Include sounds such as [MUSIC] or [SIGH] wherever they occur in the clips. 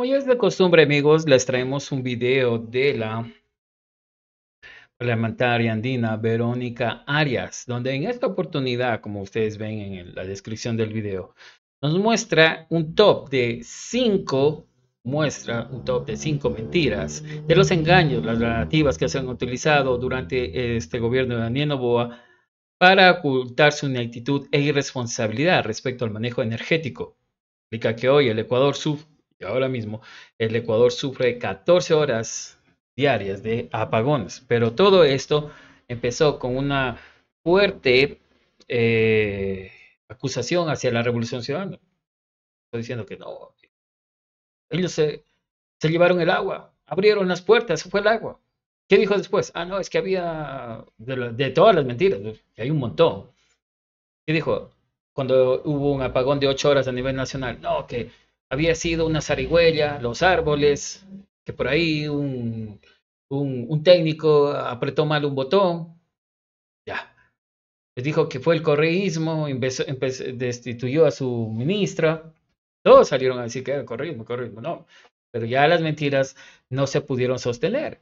Como ya es de costumbre, amigos, les traemos un video de la parlamentaria andina Verónica Arias, donde en esta oportunidad, como ustedes ven en la descripción del video, nos muestra un top de cinco, muestra un top de cinco mentiras de los engaños, las narrativas que se han utilizado durante este gobierno de Daniel Novoa para ocultar su inactitud e irresponsabilidad respecto al manejo energético. Explica que hoy el Ecuador sufre ahora mismo el Ecuador sufre 14 horas diarias de apagones. Pero todo esto empezó con una fuerte eh, acusación hacia la Revolución Ciudadana. Estoy diciendo que no. Ellos se, llevaron el agua, abrieron las puertas, fue el agua. ¿Qué dijo después? Ah, no, es que había de, todas las mentiras, que hay un montón. ¿Qué dijo? Cuando hubo un apagón de ocho horas a nivel nacional, no, que había sido una zarigüeya, los árboles, que por ahí un, un, técnico apretó mal un botón. Ya. Les dijo que fue el correísmo, destituyó a su ministra. Todos salieron a decir que era el correísmo, el correísmo, no. Pero ya las mentiras no se pudieron sostener,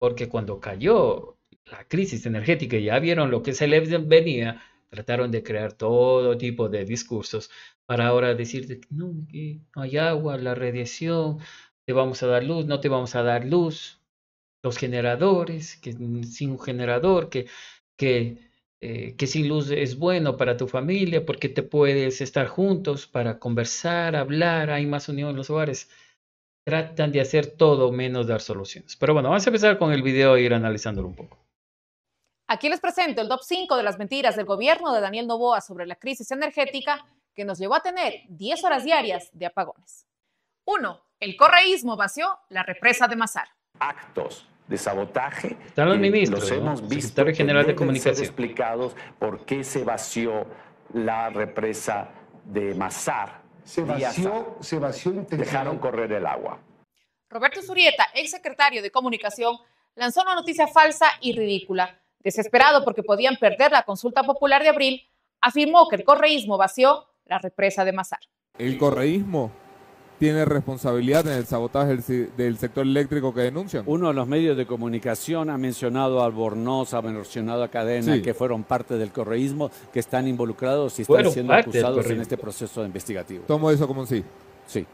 porque cuando cayó la crisis energética y ya vieron lo que se les venía, Trataron de crear todo tipo de discursos para ahora decirte, que no hay agua, la radiación, te vamos a dar luz, no te vamos a dar luz, los generadores, que sin un generador, que, que, eh, que sin luz es bueno para tu familia, porque te puedes estar juntos para conversar, hablar, hay más unión en los hogares. Tratan de hacer todo menos dar soluciones. Pero bueno, vamos a empezar con el video e ir analizándolo un poco. Aquí les presento el top 5 de las mentiras del gobierno de Daniel Novoa sobre la crisis energética que nos llevó a tener 10 horas diarias de apagones. 1. El correísmo vació la represa de Mazar. Actos de sabotaje los, los hemos visto General de Comunicación. explicados por qué se vació la represa de Mazar. Se vació, se vació Dejaron correr el agua. Roberto Zurieta, exsecretario de Comunicación, lanzó una noticia falsa y ridícula desesperado porque podían perder la consulta popular de abril, afirmó que el correísmo vació la represa de Mazar. El correísmo tiene responsabilidad en el sabotaje del, sector eléctrico que denuncian. Uno de los medios de comunicación ha mencionado a Albornoz, ha mencionado a Cadena, que fueron parte del correísmo, que están involucrados y están siendo acusados en este proceso investigativo. Tomo eso como un sí. Sí.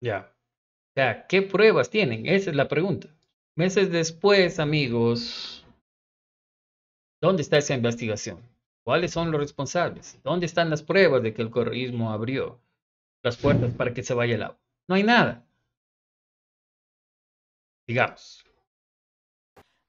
Ya. O sea, ¿qué pruebas tienen? Esa es la pregunta. Meses después, amigos, ¿Dónde está esa investigación? ¿Cuáles son los responsables? ¿Dónde están las pruebas de que el correísmo abrió las puertas para que se vaya el agua? No hay nada. Digamos.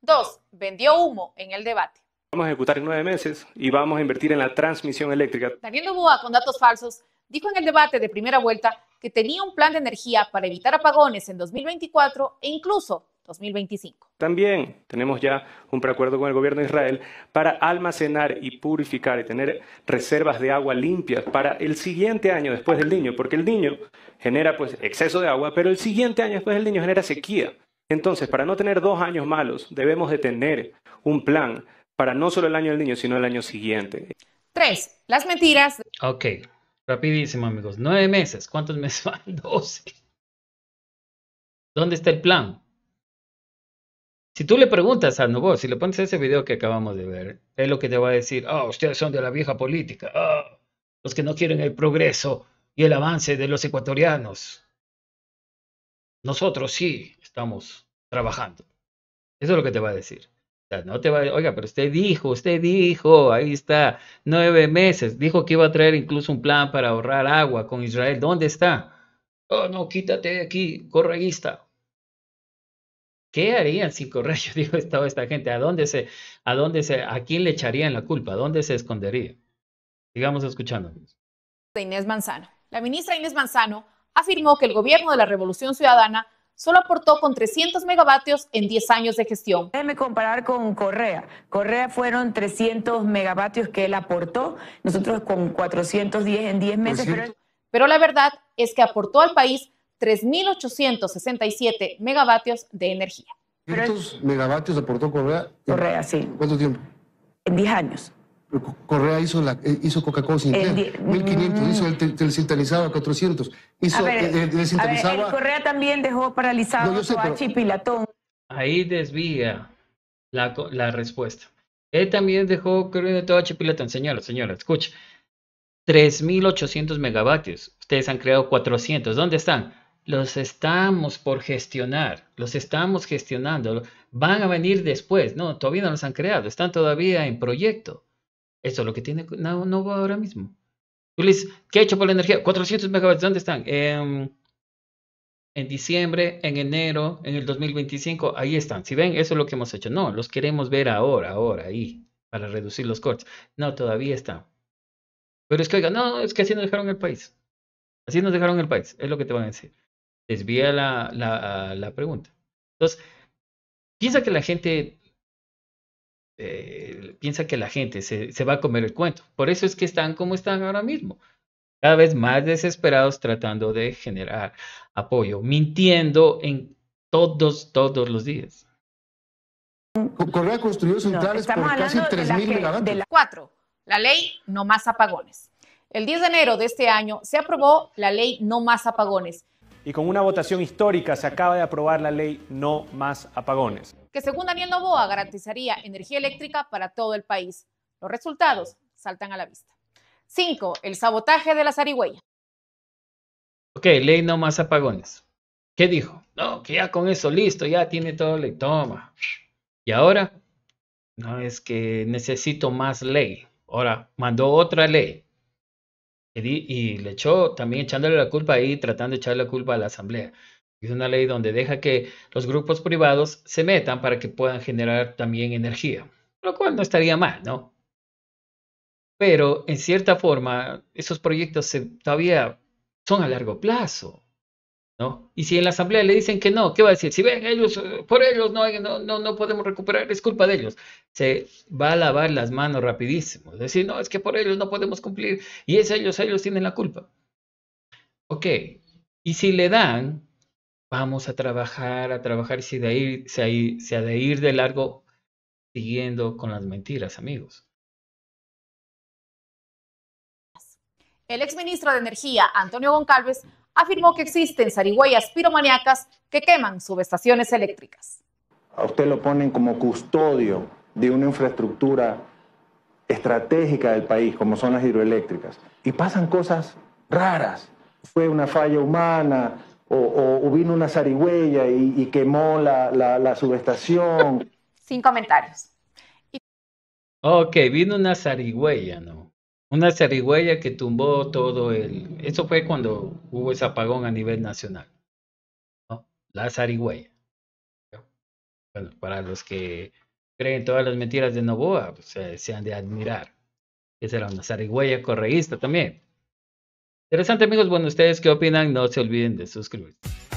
Dos, vendió humo en el debate. Vamos a ejecutar en nueve meses y vamos a invertir en la transmisión eléctrica. Daniel Novoa, con datos falsos, dijo en el debate de primera vuelta que tenía un plan de energía para evitar apagones en 2024 e incluso 2025. También tenemos ya un preacuerdo con el gobierno de Israel para almacenar y purificar y tener reservas de agua limpias para el siguiente año después del niño, porque el niño genera pues exceso de agua, pero el siguiente año después del niño genera sequía. Entonces, para no tener dos años malos, debemos de tener un plan para no solo el año del niño, sino el año siguiente. Tres, las mentiras. Ok, rapidísimo amigos, nueve meses, ¿cuántos meses van? [LAUGHS] Doce. ¿Dónde está el plan? Si tú le preguntas a Novo, si le pones ese video que acabamos de ver, es lo que te va a decir, ah, ustedes son de la vieja política, ah, los que no quieren el progreso y el avance de los ecuatorianos. Nosotros sí estamos trabajando. Eso es lo que te va a decir. no te va oiga, pero usted dijo, usted dijo, ahí está, nueve meses, dijo que iba a traer incluso un plan para ahorrar agua con Israel. ¿Dónde está? Oh, no, quítate de aquí, correguista. ¿Qué harían sin Correa? [LAUGHS] Yo digo, estaba esta gente, ¿a dónde se, a dónde se, a quién le echarían la culpa? ¿A dónde se escondería? Sigamos escuchando. Inés Manzano. La ministra Inés Manzano afirmó que el gobierno de la Revolución Ciudadana solo aportó con 300 megavatios en 10 años de gestión. Déjeme comparar con Correa. Correa fueron 300 megavatios que él aportó, nosotros con 410 en 10 meses. pero la verdad es que aportó al país 3.867 megavatios de energía. ¿Cuántos megavatios aportó Correa? Correa, sí. ¿Cuánto tiempo? En 10 años. Correa hizo, eh, hizo Coca-Cola sin 1500, hizo mm. el telecentralizado a 400. Hizo, el, eh, eh, el, Correa también dejó paralizado no, sé, a Chipilatón. Ahí desvía la, la, respuesta. Él también dejó creo, todo a Chipilatón. Señora, señora, escuche. 3.800 megavatios. Ustedes han creado 400. ¿Dónde están? los estamos por gestionar, los estamos gestionando, van a venir después, no, todavía no los han creado, están todavía en proyecto. Eso es lo que tiene no, no ahora mismo. Tú ¿qué ha hecho por la energía? 400 megavatios, ¿dónde están? En, em, en diciembre, en enero, en el 2025, ahí están. Si ven, eso es lo que hemos hecho. No, los queremos ver ahora, ahora, ahí, para reducir los cortes. No, todavía están. Pero es que, oiga, no, es que así nos dejaron el país. Así nos dejaron el país, es lo que te van a decir desvía la, pregunta. Entonces, piensa que la gente eh, piensa que la gente se, va a comer el cuento. Por eso es que están como están ahora mismo, cada vez más desesperados tratando de generar apoyo, mintiendo en todos, todos los días. Correa construyó centrales por casi 3.000 megavatios. De 4, la ley no más apagones. El 10 de enero de este año se aprobó la ley no más apagones y con una votación histórica se acaba de aprobar la ley No más apagones. Que según Daniel Novoa garantizaría energía eléctrica para todo el país. Los resultados saltan a la vista. 5. El sabotaje de la zarigüeya. Ok, ley No más apagones. ¿Qué dijo? No, que ya con eso listo, ya tiene todo ley. Toma. Y ahora, no es que necesito más ley. Ahora mandó otra ley y, le echó también echándole la culpa ahí, tratando de echarle la culpa a la Asamblea. Es una ley donde deja que los grupos privados se metan para que puedan generar también energía, lo cual no estaría mal, ¿no? Pero en cierta forma, esos proyectos todavía son a largo plazo. ¿no? Y si en la asamblea le dicen que no, ¿qué va a decir? Si ven, ellos, eh, por ellos no, hay, no, no, podemos recuperar, es culpa de ellos. Se va a lavar las manos rapidísimo. Decir, no, es que por ellos no podemos cumplir y es ellos, ellos tienen la culpa. Ok, y si le dan, vamos a trabajar, a trabajar si de ahí, se, ha de ir de largo siguiendo con las mentiras, amigos. El exministro de Energía, Antonio Goncalves, afirmó que existen zarigüeyas piromaniacas que queman subestaciones eléctricas. A usted lo ponen como custodio de una infraestructura estratégica del país, como son las hidroeléctricas, y pasan cosas raras. Fue una falla humana, o, vino una zarigüeya y, quemó la, subestación. Sin comentarios. Ok, vino una zarigüeya, ¿no? Una zarigüeya que tumbó todo el... Eso fue cuando hubo ese apagón a nivel nacional. La zarigüeya. Bueno, para los que creen todas las mentiras de Novoa, se han de admirar. Esa era una zarigüeya correísta también. Interesante amigos, bueno, ustedes qué opinan, no se olviden de suscribirse.